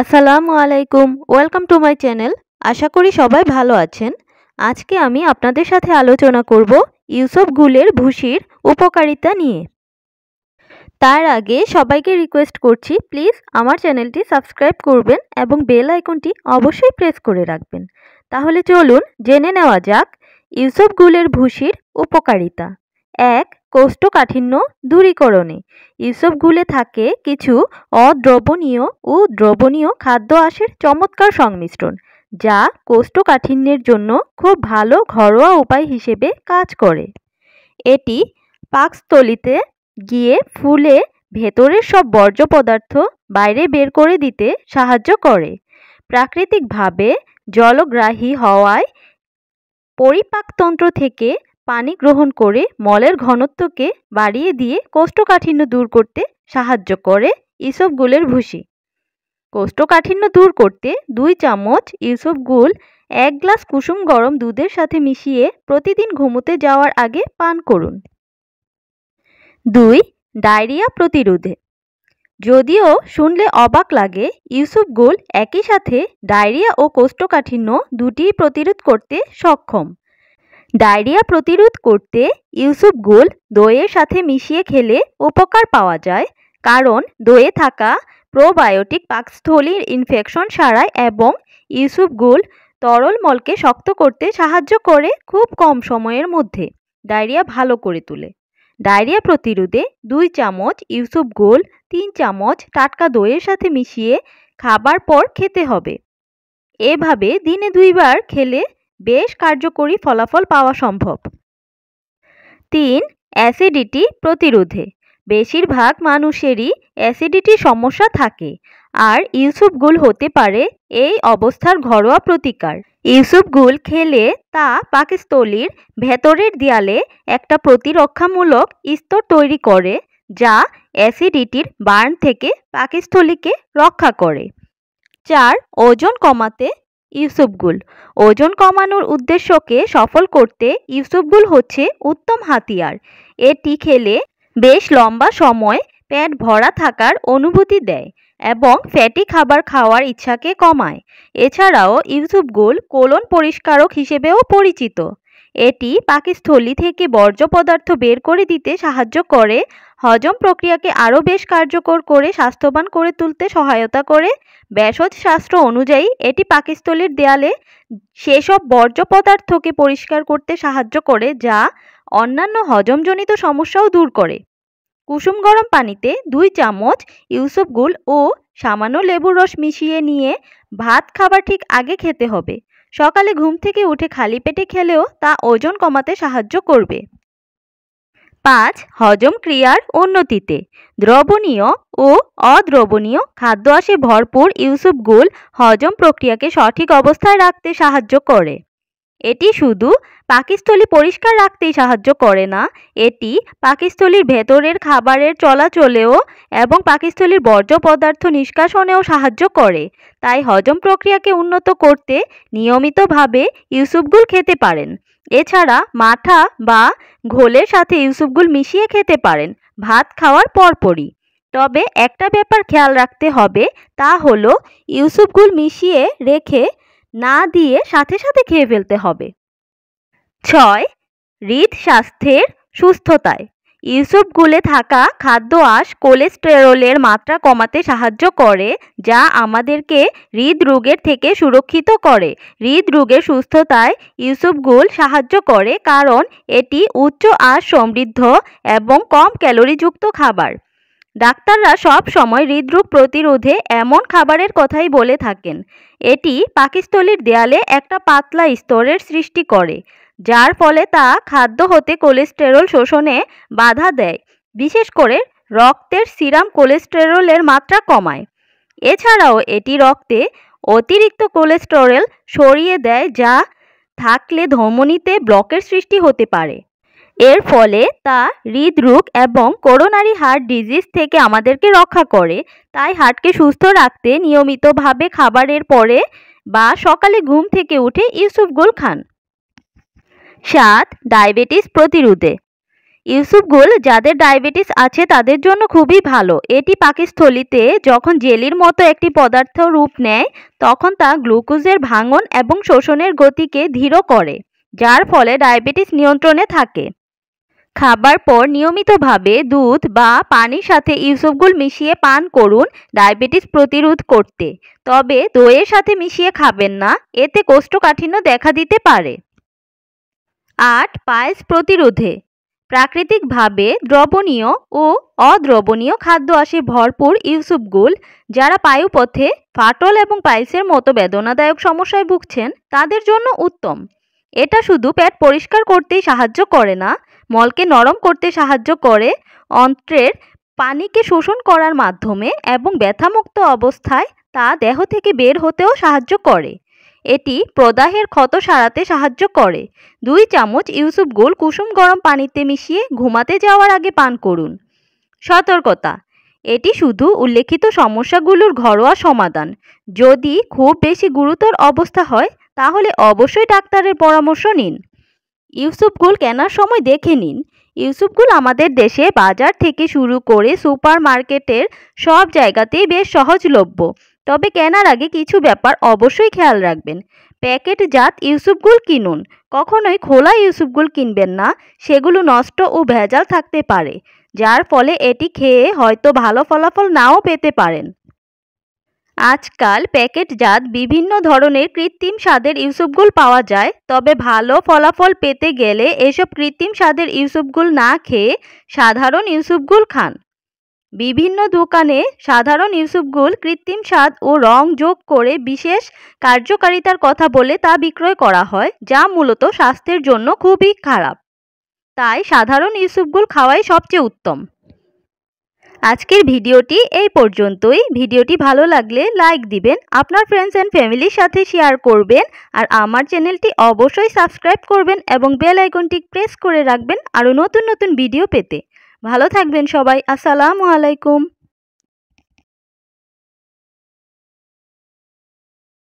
আসসালামু আলাইকুম welcome to my channel আশা করি সবাই ভালো আছেন আজকে আমি আপনাদের সাথে আলোচনা করব ইউসফ গুলের ভুসির উপকারিতা নিয়ে তার আগে সবাইকে রিকোয়েস্ট করছি প্লিজ আমার চ্যানেলটি সাবস্ক্রাইব করবেন এবং বেল আইকনটি অবশ্যই প্রেস করে রাখবেন তাহলে চলুন জেনে নেওয়া যাক ইউসফ গুলের ভুসির উপকারিতা এক কোষ্ঠকাঠিন্য দূরীকরণে এসবগুলো থাকে কিছু অদ্রবণীয় ও দ্রবণীয় খাদ্য আসের চমৎকার সংমিশ্রণ যা কোষ্ঠকাঠিন্যের জন্য খুব ভালো ঘরোয়া উপায় হিসেবে কাজ করে এটি পাকস্থলিতে গিয়ে ফুলে ভেতরের সব বর্জ্য পদার্থ বাইরে বের করে দিতে সাহায্য করে প্রাকৃতিকভাবে জলগ্রাহী হওয়ায় পরিপাকতন্ত্র থেকে পানি গ্রহণ করে মলের ঘনত্বকে বাড়িয়ে দিয়ে কোষ্ঠকাঠিন্য দূর করতে সাহায্য করে ইসবগুলের ভুসি কোষ্ঠকাঠিন্য দূর করতে দুই চামচ ইসবগুল এক গ্লাস কুসুম গরম দুধের সাথে মিশিয়ে প্রতিদিন ঘুমোতে যাওয়ার আগে পান করুন দুই ডায়রিয়া প্রতিরোধে যদিও শুনলে অবাক লাগে ইউসুফ গুল একই সাথে ডায়রিয়া ও কোষ্ঠকাঠিন্য দুটি প্রতিরোধ করতে সক্ষম ডায়রিয়া প্রতিরোধ করতে ইউসুফ গুল দইয়ের সাথে মিশিয়ে খেলে উপকার পাওয়া যায় কারণ দইয়ে থাকা প্রোবায়োটিক পাকস্থলীর ইনফেকশন সারায় এবং ইউসুফ গুল তরল মলকে শক্ত করতে সাহায্য করে খুব কম সময়ের মধ্যে ডায়রিয়া ভালো করে তোলে ডায়রিয়া প্রতিরোধে দুই চামচ ইউসুফ গোল তিন চামচ টাটকা দইয়ের সাথে মিশিয়ে খাবার পর খেতে হবে এভাবে দিনে দুইবার খেলে বেশ কার্যকরী ফলাফল পাওয়া সম্ভব তিন অ্যাসিডিটি প্রতিরোধে বেশিরভাগ মানুষেরই অ্যাসিডিটি সমস্যা থাকে আর ইউসুফগুল হতে পারে এই অবস্থার ঘরোয়া প্রতিকার ইউসুফগুল খেলে তা পাকিস্তলির ভেতরের দেয়ালে একটা প্রতিরক্ষামূলক স্তর তৈরি করে যা অ্যাসিডিটির বার্ন থেকে পাকিস্তলিকে রক্ষা করে চার ওজন কমাতে ইউসুফগুল ওজন কমানোর উদ্দেশ্যকে সফল করতে ইউসুফগুল হচ্ছে উত্তম হাতিয়ার এটি খেলে বেশ লম্বা সময় পেট ভরা থাকার অনুভূতি দেয় এবং ফ্যাটি খাবার খাওয়ার ইচ্ছাকে কমায় এছাড়াও ইউসুফগুল কোলন পরিষ্কারক হিসেবেও পরিচিত এটি পাকিস্থলী থেকে বর্জ্য পদার্থ বের করে দিতে সাহায্য করে হজম প্রক্রিয়াকে আরও বেশ কার্যকর করে স্বাস্থ্যবান করে তুলতে সহায়তা করে ব্যসজ শাস্ত্র অনুযায়ী এটি পাকিস্তলির দেয়ালে সেসব বর্জ্য পদার্থকে পরিষ্কার করতে সাহায্য করে যা অন্যান্য হজমজনিত সমস্যাও দূর করে কুসুম গরম পানিতে দুই চামচ ইউসুফগুল ও সামান্য লেবুর রস মিশিয়ে নিয়ে ভাত খাবার ঠিক আগে খেতে হবে সকালে ঘুম থেকে উঠে খালি পেটে খেলেও তা ওজন কমাতে সাহায্য করবে পাঁচ হজম ক্রিয়ার উন্নতিতে দ্রবণীয় ও অদ্রবণীয় খাদ্য আসে ভরপুর ইউসুফ গুল হজম প্রক্রিয়াকে সঠিক অবস্থায় রাখতে সাহায্য করে এটি শুধু পাকিস্থলী পরিষ্কার রাখতেই সাহায্য করে না এটি পাকিস্থলীর ভেতরের খাবারের চলাচলেও এবং পাকিস্থলীর বর্জ্য পদার্থ নিষ্কাশনেও সাহায্য করে তাই হজম প্রক্রিয়াকে উন্নত করতে নিয়মিতভাবে ইউসুফগুল খেতে পারেন এছাড়া মাথা বা ঘোলের সাথে ইউসুফগুল মিশিয়ে খেতে পারেন ভাত খাওয়ার পরপরই তবে একটা ব্যাপার খেয়াল রাখতে হবে তা হলো ইউসুফগুল মিশিয়ে রেখে না দিয়ে সাথে সাথে খেয়ে ফেলতে হবে ছয় হৃদ স্বাস্থ্যের সুস্থতায় ইসবগুলে থাকা খাদ্য আঁশ কোলেস্টেরলের মাত্রা কমাতে সাহায্য করে যা আমাদেরকে হৃদরোগের থেকে সুরক্ষিত করে হৃদরোগের সুস্থতায় ইসবগুল সাহায্য করে কারণ এটি উচ্চ আঁশ সমৃদ্ধ এবং কম ক্যালোরিযুক্ত খাবার ডাক্তাররা সব সময় হৃদরোগ প্রতিরোধে এমন খাবারের কথাই বলে থাকেন এটি পাকিস্তলির দেয়ালে একটা পাতলা স্তরের সৃষ্টি করে যার ফলে তা খাদ্য হতে কোলেস্টেরল শোষণে বাধা দেয় বিশেষ করে রক্তের সিরাম কোলেস্টেরলের মাত্রা কমায় এছাড়াও এটি রক্তে অতিরিক্ত কোলেস্টেরল সরিয়ে দেয় যা থাকলে ধমনীতে ব্লকের সৃষ্টি হতে পারে এর ফলে তা হৃদরোগ এবং করোনারি হার্ট ডিজিজ থেকে আমাদেরকে রক্ষা করে তাই হার্টকে সুস্থ রাখতে নিয়মিতভাবে খাবারের পরে বা সকালে ঘুম থেকে উঠে ইউসুফ গুল খান সাত ডায়াবেটিস প্রতিরোধে ইউসুফ গুল যাদের ডায়াবেটিস আছে তাদের জন্য খুবই ভালো এটি পাকিস্থলিতে যখন জেলির মতো একটি পদার্থ রূপ নেয় তখন তা গ্লুকোজের ভাঙন এবং শোষণের গতিকে ধীর করে যার ফলে ডায়াবেটিস নিয়ন্ত্রণে থাকে খাবার পর নিয়মিতভাবে দুধ বা পানির সাথে ইউসুফগুল মিশিয়ে পান করুন ডায়াবেটিস প্রতিরোধ করতে তবে দইয়ের সাথে মিশিয়ে খাবেন না এতে কোষ্ঠকাঠিন্য দেখা দিতে পারে আট পায়েস প্রতিরোধে প্রাকৃতিকভাবে দ্রবণীয় ও অদ্রবণীয় খাদ্য আসে ভরপুর ইউসুফগুল যারা পায়ুপথে ফাটল এবং পায়েসের মতো বেদনাদায়ক সমস্যায় ভুগছেন তাদের জন্য উত্তম এটা শুধু পেট পরিষ্কার করতেই সাহায্য করে না মলকে নরম করতে সাহায্য করে অন্ত্রের পানিকে শোষণ করার মাধ্যমে এবং ব্যথামুক্ত অবস্থায় তা দেহ থেকে বের হতেও সাহায্য করে এটি প্রদাহের ক্ষত সারাতে সাহায্য করে দুই চামচ ইউসুফ গোল কুসুম গরম পানিতে মিশিয়ে ঘুমাতে যাওয়ার আগে পান করুন সতর্কতা এটি শুধু উল্লেখিত সমস্যাগুলোর ঘরোয়া সমাধান যদি খুব বেশি গুরুতর অবস্থা হয় তাহলে অবশ্যই ডাক্তারের পরামর্শ নিন ইউসুফগুল কেনার সময় দেখে নিন ইউসুফগুল আমাদের দেশে বাজার থেকে শুরু করে সুপার মার্কেটের সব জায়গাতেই বেশ সহজলভ্য তবে কেনার আগে কিছু ব্যাপার অবশ্যই খেয়াল রাখবেন প্যাকেটজাত ইউসুফগুল কিনুন কখনোই খোলা ইউসুফগুল কিনবেন না সেগুলো নষ্ট ও ভেজাল থাকতে পারে যার ফলে এটি খেয়ে হয়তো ভালো ফলাফল নাও পেতে পারেন আজকাল প্যাকেটজাত বিভিন্ন ধরনের কৃত্রিম স্বাদের ইউসুপগুল পাওয়া যায় তবে ভালো ফলাফল পেতে গেলে এসব কৃত্রিম স্বাদের ইউসুপগুল না খেয়ে সাধারণ ইউসুপগুল খান বিভিন্ন দোকানে সাধারণ ইউসুপগুল কৃত্রিম স্বাদ ও রং যোগ করে বিশেষ কার্যকারিতার কথা বলে তা বিক্রয় করা হয় যা মূলত স্বাস্থ্যের জন্য খুবই খারাপ তাই সাধারণ ইউসুপগুল খাওয়াই সবচেয়ে উত্তম আজকের ভিডিওটি এই পর্যন্তই ভিডিওটি ভালো লাগলে লাইক দিবেন আপনার ফ্রেন্ডস অ্যান্ড ফ্যামিলির সাথে শেয়ার করবেন আর আমার চ্যানেলটি অবশ্যই সাবস্ক্রাইব করবেন এবং বেল আইকনটি প্রেস করে রাখবেন আরও নতুন নতুন ভিডিও পেতে ভালো থাকবেন সবাই আসসালামু আলাইকুম